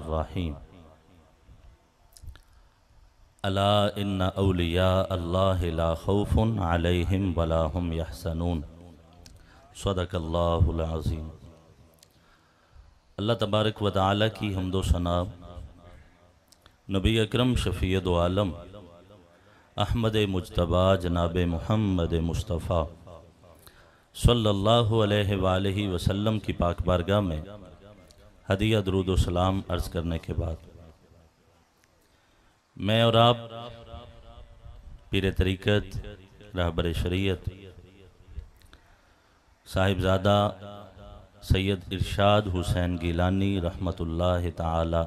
रहीम अला इन अलिया अल्लाह खौफ़ुन अलैहिम वलाहम यहसनून सदकल्लाज़ीम अल्लाह तबारक व ताली की हमदो सना नबी अकरम शफ़ीद आलम अहमद मुशतबा जनाब मोहम्मद मुस्तफ़ा सल्लल्लाहु अलैहि वसल्लम की पाक बारगाह में हदिया सलाम अर्ज़ करने के बाद मैं और आप पीर तरीक़त रहबर शरीयत साहिबजादा सैयद इरशाद हुसैन गिलानी रहमतुल्लाह ताला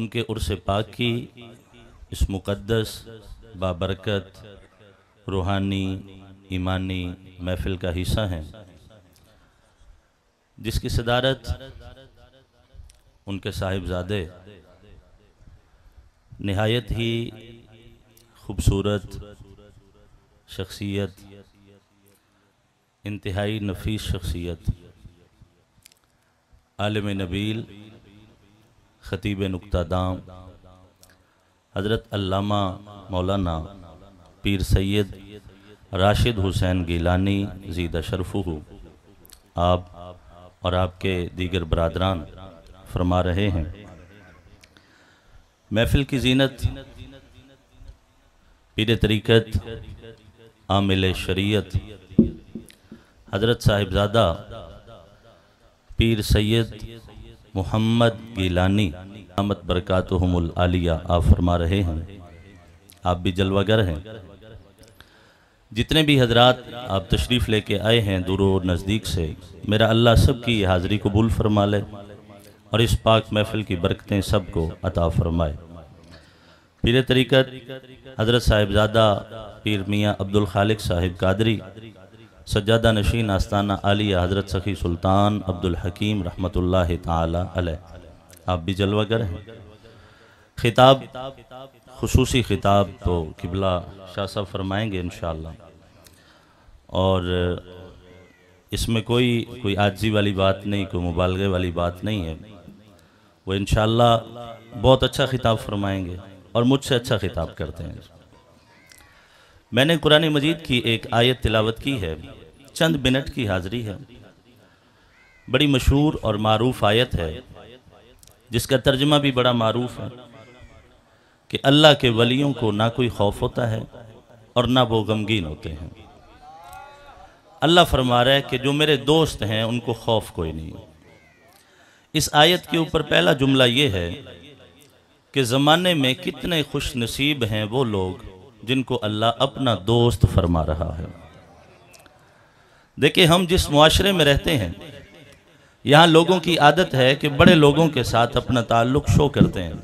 उनके उर्स पाक की इस मुक़दस बाबरकत रूहानी ईमानी महफिल का हिस्सा हैं जिसकी सदारत उनके साहिबजादे नहायत ही खूबसूरत शख्सियत इंतहाई नफीस शख्सियत आलम नबील ख़तीब दाम हज़रत अल्लामा मौलाना पीर सैयद राशिद हुसैन गीलानी जीदा शरफू आप और आपके दीगर बरदरान फरमा रहे हैं महफिल की जीनत पीर तरीक़त आमिल शरीयत हज़रत साहिबजादा पीर सैयद मोहम्मद गीलानी अमत बरक़ातहमुल आलिया आप फरमा रहे हैं आप भी जलवागर हैं जितने भी हजरात आप तशरीफ़ लेके आए हैं दूर और नज़दीक से मेरा अल्लाह सब की हाज़िरी कबूल फरमा ले और इस पाक महफिल की बरकतें सबको अता फरमाए पीर तरीक़त हज़रत साहिबजादा पीर मियाँ अब्दुल खालिक साहिब कादरी सज्जादा नशीन आस्ताना आलिया हज़रत सखी सुल्तान अब्दुल हकीम रहमत ताल आप भी जलवा कर हैं खिताब खसूसी खिताब तो किबला शाह साहब फरमाएँगे इन और इसमें कोई कोई आजी वाली बात नहीं कोई मुबालगे वाली बात नहीं है वो इन बहुत अच्छा खिताब फरमाएंगे और मुझसे अच्छा खिताब करते हैं मैंने कुरान मजीद की एक आयत तिलावत की है चंद मिनट की हाजिरी है बड़ी मशहूर और मरूफ आयत है जिसका तर्जमा भी बड़ा मरूफ है कि अल्लाह के वलियों को ना कोई खौफ होता है और ना वो गमगीन होते हैं अल्लाह फरमा रहा है कि जो मेरे दोस्त हैं उनको खौफ कोई नहीं इस आयत के ऊपर पहला जुमला ये है कि ज़माने में कितने खुश नसीब हैं वो लोग जिनको अल्लाह अपना दोस्त फरमा रहा है देखिए हम जिस मुआरे में रहते हैं यहाँ लोगों की आदत है कि बड़े लोगों के साथ अपना ताल्लुक शो करते हैं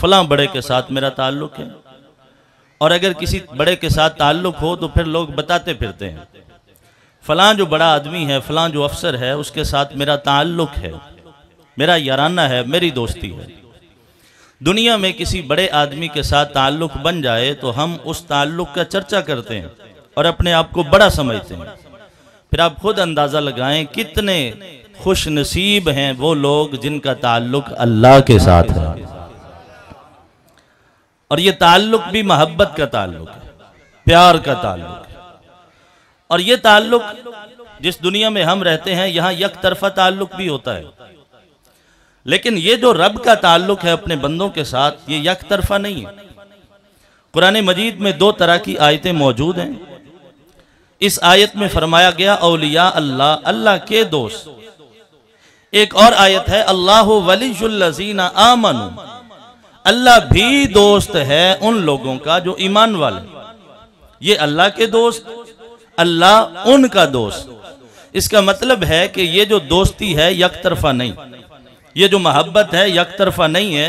फलां बड़े के साथ मेरा ताल्लुक है और अगर किसी बड़े के साथ ताल्लुक हो तो फिर लोग बताते फिरते हैं फलां जो बड़ा आदमी है फलां जो अफसर है उसके साथ मेरा ताल्लुक है मेरा याराना है मेरी दोस्ती है दुनिया में किसी बड़े आदमी के साथ ताल्लुक बन जाए तो हम उस ताल्लुक का चर्चा करते हैं और अपने आप को बड़ा समझते हैं फिर आप खुद अंदाज़ा लगाएं कितने खुश नसीब हैं वो लोग जिनका ताल्लुक अल्लाह के साथ है और ये ताल्लुक भी मोहब्बत का ताल्लुक है प्यार का ताल्लुक और ये ताल्लुक जिस दुनिया में हम रहते हैं यहां यक तरफा ताल्लुक भी होता है लेकिन ये जो रब का ताल्लुक है अपने बंदों के साथ ये यक तरफा नहीं है कुरान मजीद में दो तरह की आयतें मौजूद हैं इस आयत में फरमाया गया अलिया अल्लाह अल्लाह के दोस्त एक और आयत है अल्लाह वलीजीना आमन अल्लाह भी दोस्त है उन लोगों का जो ईमान वाले ये अल्लाह के दोस्त अल्लाह उनका दोस्त इसका मतलब है कि ये जो दोस्ती है यक तरफा नहीं ये जो मोहब्बत है यक तरफा नहीं है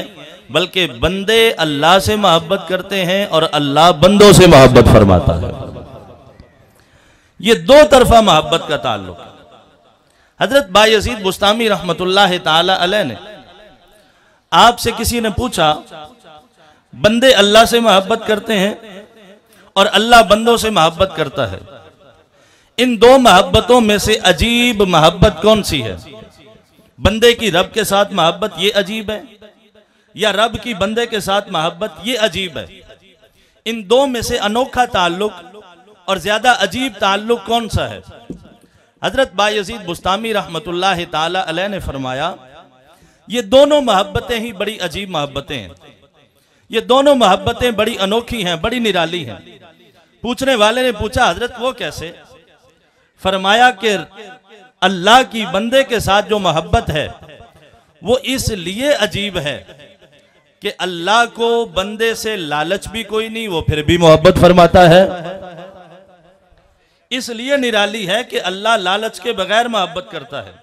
बल्कि बंदे अल्लाह से मोहब्बत करते हैं और अल्लाह बंदों से मोहब्बत फरमाता है ये दो तरफा मोहब्बत का ताल्लुक है हजरत बायजीद बुस्तामी रहमत ने आपसे किसी ने पूछा बंदे अल्लाह से मोहब्बत करते हैं और अल्लाह बंदों से मोहब्बत करता है इन दो मोहब्बतों में से अजीब मोहब्बत कौन सी है बंदे की रब के साथ मोहब्बत ये अजीब है या रब की बंदे के साथ मोहब्बत ये अजीब है इन दो में से अनोखा ताल्लुक और ज्यादा अजीब ताल्लुक कौन सा है हजरत बाजीद बुस्तामी रहमत ने फरमाया ये दोनों मोहब्बतें ही बड़ी अजीब मोहब्बतें हैं ये दोनों मोहब्बतें बड़ी अनोखी हैं बड़ी निराली हैं पूछने वाले ने पूछा हजरत वो कैसे फरमाया कि अल्लाह की बंदे के साथ जो मोहब्बत है वो इसलिए अजीब है कि अल्लाह को बंदे से लालच भी कोई नहीं वो फिर भी मोहब्बत फरमाता है इसलिए निराली है कि अल्लाह लालच के बगैर मोहब्बत करता है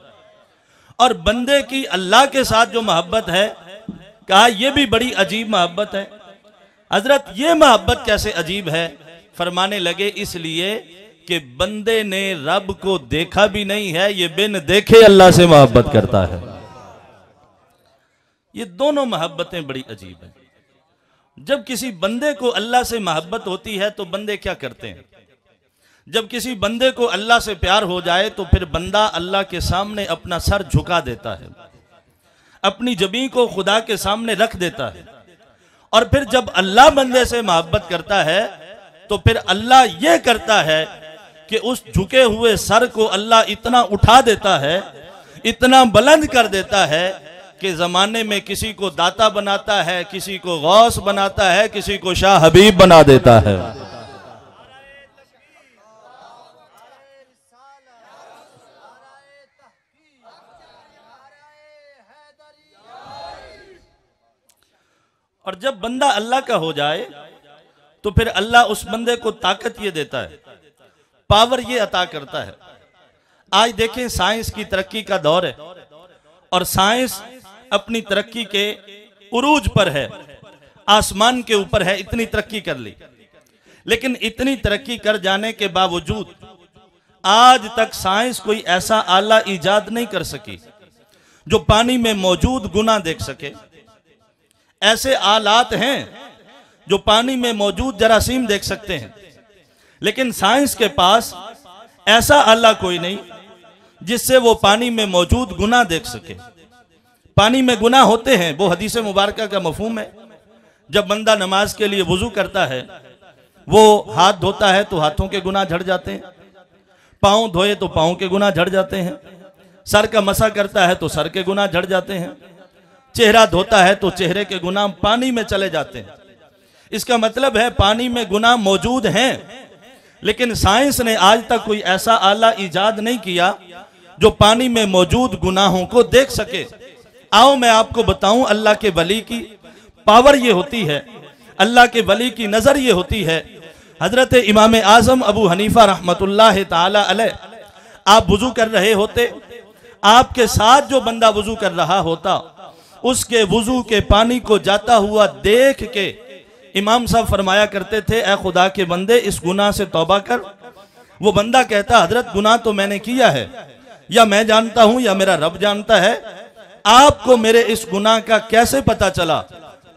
और बंदे की अल्लाह के साथ जो मोहब्बत है कहा यह भी बड़ी अजीब मोहब्बत है हजरत ये मोहब्बत कैसे अजीब है फरमाने लगे इसलिए कि बंदे ने रब को देखा भी नहीं है ये बिन देखे अल्लाह से मोहब्बत करता है ये दोनों मोहब्बतें बड़ी अजीब हैं जब किसी बंदे को अल्लाह से मोहब्बत होती है तो बंदे क्या करते हैं जब किसी बंदे को अल्लाह से प्यार हो जाए तो फिर बंदा अल्लाह के सामने अपना सर झुका देता है अपनी जबी को खुदा के सामने रख देता है और फिर जब अल्लाह बंदे से मोहब्बत करता है तो फिर अल्लाह ये करता है कि उस झुके हुए सर को अल्लाह इतना उठा देता है इतना बुलंद कर देता है कि जमाने में किसी को दाता बनाता है किसी को गौस बनाता है किसी को शाह हबीब बना देता है और जब बंदा अल्लाह का हो जाए तो फिर अल्लाह उस बंदे को ताकत ये देता है पावर ये अता करता है आज देखें साइंस की तरक्की का दौर है और साइंस अपनी तरक्की के उरूज पर है आसमान के ऊपर है इतनी तरक्की कर ली लेकिन इतनी तरक्की कर जाने के बावजूद आज तक साइंस कोई ऐसा आला ईजाद नहीं कर सकी जो पानी में मौजूद गुना देख सके ऐसे आलात हैं जो पानी में मौजूद जरासीम देख सकते हैं लेकिन साइंस के पास ऐसा अल्लाह कोई नहीं जिससे वो पानी में मौजूद गुना देख सके पानी में गुना होते हैं वो हदीस मुबारक का मफहम है जब बंदा नमाज के लिए वजू करता है वो हाथ धोता है तो हाथों के गुना झड़ जाते हैं पाँव धोए तो पाँव के गुना झड़ जाते हैं सर का मसा करता है तो सर के गुना झड़ जाते हैं चेहरा धोता है तो चेहरे के गुना पानी में चले जाते हैं इसका मतलब है पानी में गुना मौजूद हैं लेकिन साइंस ने आज तक कोई ऐसा आला ईजाद नहीं किया जो पानी में मौजूद गुनाहों को देख सके आओ मैं आपको बताऊं अल्लाह के वली की पावर ये होती है अल्लाह के वली की नज़र ये होती है हजरत इमाम आजम अबू हनीफा रहमत आप वजू कर रहे होते आपके साथ जो बंदा वजू कर रहा होता उसके वजू के पानी को जाता हुआ देख के इमाम साहब फरमाया करते थे ए खुदा के बंदे इस गुनाह से तोबा कर वो बंदा कहता हजरत गुनाह तो मैंने किया है या मैं जानता हूं या मेरा रब जानता है आपको मेरे इस गुनाह का कैसे पता चला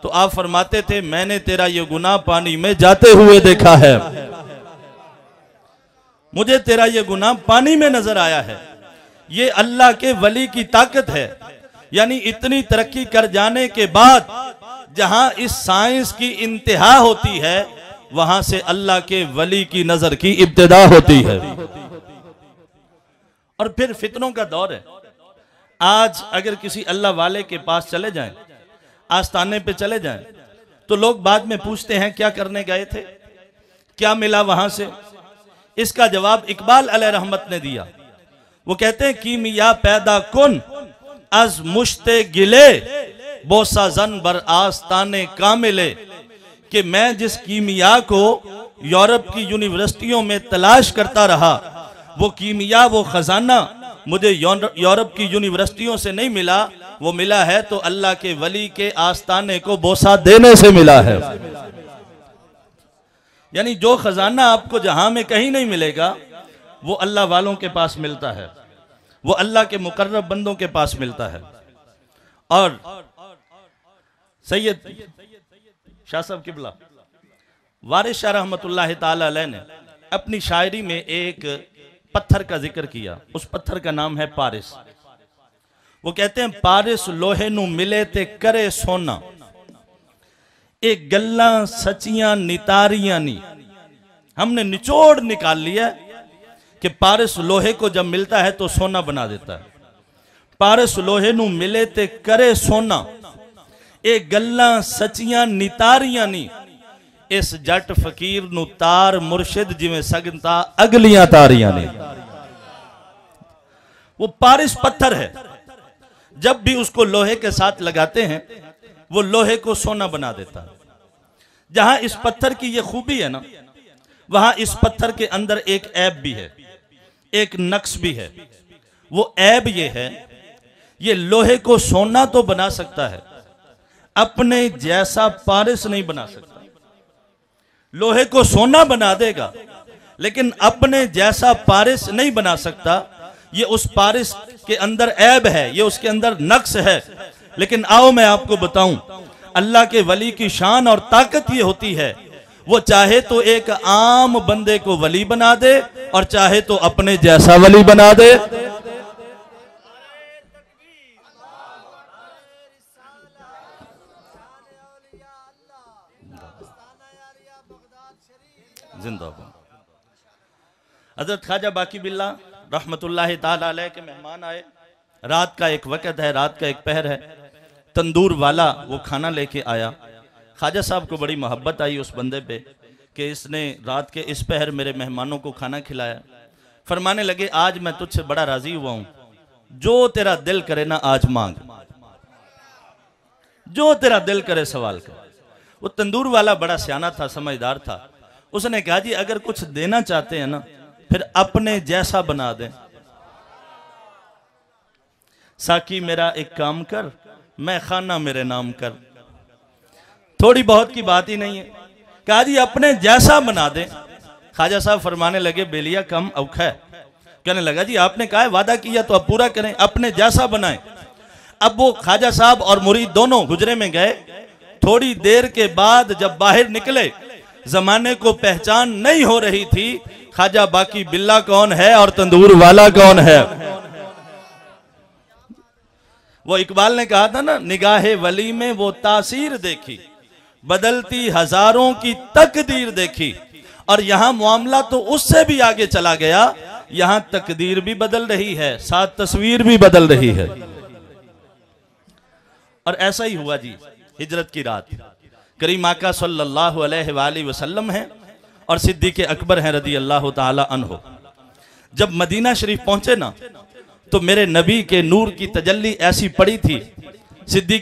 तो आप फरमाते थे मैंने तेरा ये गुनाह पानी में जाते हुए देखा है मुझे तेरा ये गुनाह पानी में नजर आया है ये अल्लाह के वली की ताकत है यानी इतनी तरक्की कर जाने के बाद जहां इस साइंस की इंतहा होती है वहां से अल्लाह के वली की नजर की इब्तदा होती है और फिर फितनों का दौर है आज अगर किसी अल्लाह वाले के पास चले जाएं, आस्थाने पे चले जाएं, तो लोग बाद में पूछते हैं क्या करने गए थे क्या मिला वहां से इसका जवाब इकबाल अल रहमत ने दिया वो कहते हैं कि मिया पैदा कुन अज मुश्ते गिले बोसा जन बर आस्ताने कामिले कि मैं जिस कीमिया को यूरोप की यूनिवर्सिटियों में तलाश करता रहा वो कीमिया वो खजाना मुझे यूरोप की यूनिवर्सिटियों से नहीं मिला वो मिला है तो अल्लाह के वली के आस्ताने को बोसा देने से मिला है यानी जो खजाना आपको जहां में कहीं नहीं मिलेगा वो अल्लाह वालों के पास मिलता है वो अल्लाह के मुकर्रब बंदों के पास मिलता है और सैयद शाह साहब किबला वारिस शाह रहमत ने अपनी शायरी में एक पत्थर का जिक्र किया उस पत्थर का नाम है पारिस वो कहते हैं पारिस लोहे नु मिले ते करे सोना एक गल्ला सचिया नितारिया नी हमने निचोड़ निकाल लिया कि पारिस लोहे को जब मिलता है तो सोना बना देता है पारिस लोहे नु मिले ते करे सोना ਇਹ ਗੱਲਾਂ ਸੱਚੀਆਂ ਨਿਤਾਰੀਆਂ ਨਹੀਂ ਇਸ ਜੱਟ ਫਕੀਰ ਨੂੰ ਤਾਰ ਮੁਰਸ਼ਿਦ ਜਿਵੇਂ ਸਗਨਤਾ वो पारिस पत्थर है जब भी उसको लोहे के साथ लगाते हैं वो लोहे को सोना बना देता है जहां इस पत्थर की ये खूबी है ना वहां इस पत्थर के अंदर एक ऐब भी है एक नक्श भी है वो ऐब ये है ये लोहे को सोना तो बना सकता है अपने जैसा पारिस नहीं बना सकता लोहे को सोना बना देगा लेकिन अपने जैसा पारिस नहीं बना सकता ये उस पारिस के अंदर ऐब है ये उसके अंदर नक्स है लेकिन आओ मैं आपको बताऊं अल्लाह के वली की शान और ताकत ये होती है वो चाहे तो एक आम बंदे को वली बना दे और चाहे तो अपने जैसा वली बना दे जिंदा जिंदाबाद हजरत ख्वाजा बाकी बिल्ला रहमत ताल के मेहमान आए रात का एक वक़्त है रात का एक पहर है तंदूर वाला वो खाना लेके आया ख्वाजा साहब को बड़ी मोहब्बत आई उस बंदे पे कि इसने रात के इस पहर मेरे मेहमानों को खाना खिलाया फरमाने लगे आज मैं तुझसे बड़ा राजी हुआ हूं जो तेरा दिल करे ना आज मांग जो तेरा दिल करे सवाल कर वो तंदूर वाला बड़ा सियाना था समझदार था उसने कहा जी अगर कुछ देना चाहते हैं ना फिर अपने जैसा बना दें साकी मेरा एक काम कर मैं खाना मेरे नाम कर थोड़ी बहुत की बात ही नहीं है कहा जी अपने जैसा बना दें खाजा साहब फरमाने लगे बेलिया कम औखा है कहने लगा जी आपने कहा है वादा किया तो अब पूरा करें अपने जैसा बनाएं अब वो खाजा साहब और मुरीद दोनों गुजरे में गए थोड़ी देर के बाद जब बाहर निकले जमाने को पहचान नहीं हो रही थी खाजा बाकी बिल्ला कौन है और तंदूर वाला कौन है वो इकबाल ने कहा था ना निगाह वली में वो तासीर देखी बदलती हजारों की तकदीर देखी और यहां मामला तो उससे भी आगे चला गया यहां तकदीर भी बदल रही है साथ तस्वीर भी बदल रही है और ऐसा ही हुआ जी हिजरत की रात करीम आका सल्लल्लाहु अलैहि वसल्लम हैं और के अकबर हैं रदी अल्लाह तहो जब मदीना शरीफ पहुंचे ना तो मेरे नबी के नूर की तजल्ली ऐसी पड़ी थी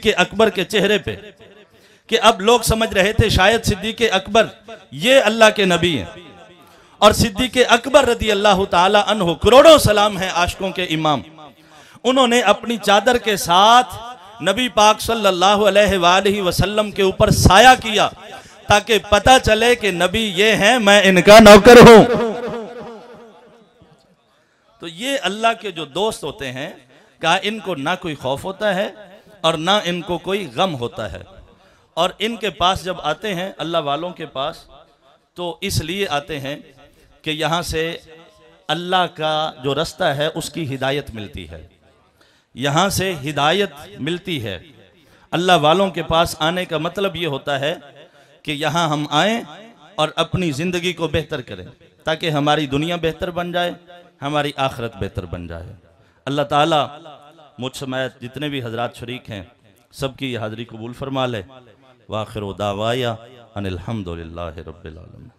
के अकबर के चेहरे पे कि अब लोग समझ रहे थे शायद सिद्दीक अकबर ये अल्लाह के नबी हैं और सिद्दी के अकबर रदी अल्लाह तहो करोड़ों सलाम हैं आशकों के इमाम उन्होंने अपनी चादर के साथ नबी पाक सल्लल्लाहु अलैहि वसल्लम के ऊपर साया किया ताकि पता चले कि नबी ये हैं मैं इनका नौकर हूं तो ये अल्लाह के जो दोस्त होते हैं कहा इनको ना कोई खौफ होता है और ना इनको कोई गम होता है और इनके पास जब आते हैं अल्लाह वालों के पास तो इसलिए आते हैं कि यहाँ से अल्लाह का जो रास्ता है उसकी हिदायत मिलती है यहाँ से हिदायत मिलती है अल्लाह वालों के पास आने का मतलब ये होता है कि यहाँ हम आए और अपनी ज़िंदगी को बेहतर करें ताकि हमारी दुनिया बेहतर बन जाए हमारी आखरत बेहतर बन जाए अल्लाह ताला मुझ समेत जितने भी हजरात शरीक हैं सबकी हाजिरी कबूल फरमा ले वाखिर दावाया अनिलहमदिल्ला रबालम